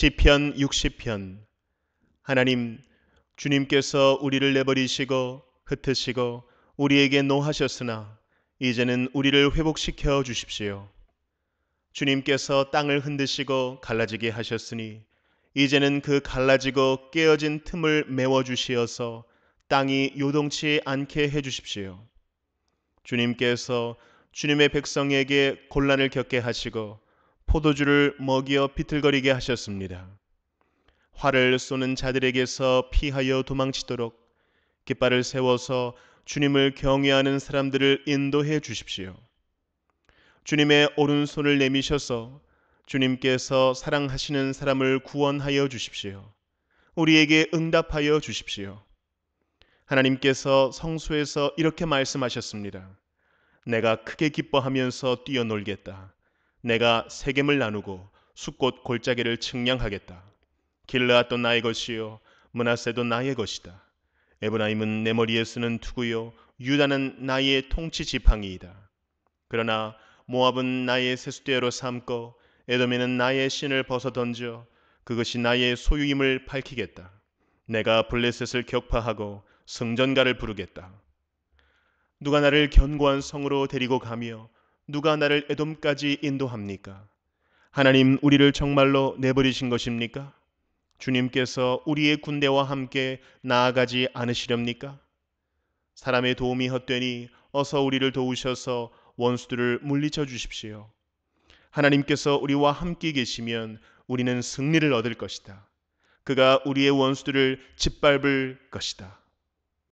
시편 60편 하나님 주님께서 우리를 내버리시고 흩으시고 우리에게 노하셨으나 이제는 우리를 회복시켜 주십시오. 주님께서 땅을 흔드시고 갈라지게 하셨으니 이제는 그 갈라지고 깨어진 틈을 메워 주시어서 땅이 요동치 않게 해 주십시오. 주님께서 주님의 백성에게 곤란을 겪게 하시고 포도주를 먹여 비틀거리게 하셨습니다. 화를 쏘는 자들에게서 피하여 도망치도록 깃발을 세워서 주님을 경외하는 사람들을 인도해 주십시오. 주님의 오른손을 내미셔서 주님께서 사랑하시는 사람을 구원하여 주십시오. 우리에게 응답하여 주십시오. 하나님께서 성소에서 이렇게 말씀하셨습니다. 내가 크게 기뻐하면서 뛰어놀겠다. 내가 세겜을 나누고 숫꽃 골짜기를 측량하겠다. 길르앗도 나의 것이요 문하세도 나의 것이다. 에브라임은 내 머리에 쓰는 투구요 유다는 나의 통치 지팡이이다. 그러나 모압은 나의 세수대로 삼고 에돔에는 나의 신을 벗어던져 그것이 나의 소유임을 밝히겠다. 내가 블레셋을 격파하고 성전가를 부르겠다. 누가 나를 견고한 성으로 데리고 가며 누가 나를 애돔까지 인도합니까? 하나님 우리를 정말로 내버리신 것입니까? 주님께서 우리의 군대와 함께 나아가지 않으시렵니까? 사람의 도움이 헛되니 어서 우리를 도우셔서 원수들을 물리쳐 주십시오. 하나님께서 우리와 함께 계시면 우리는 승리를 얻을 것이다. 그가 우리의 원수들을 짓밟을 것이다.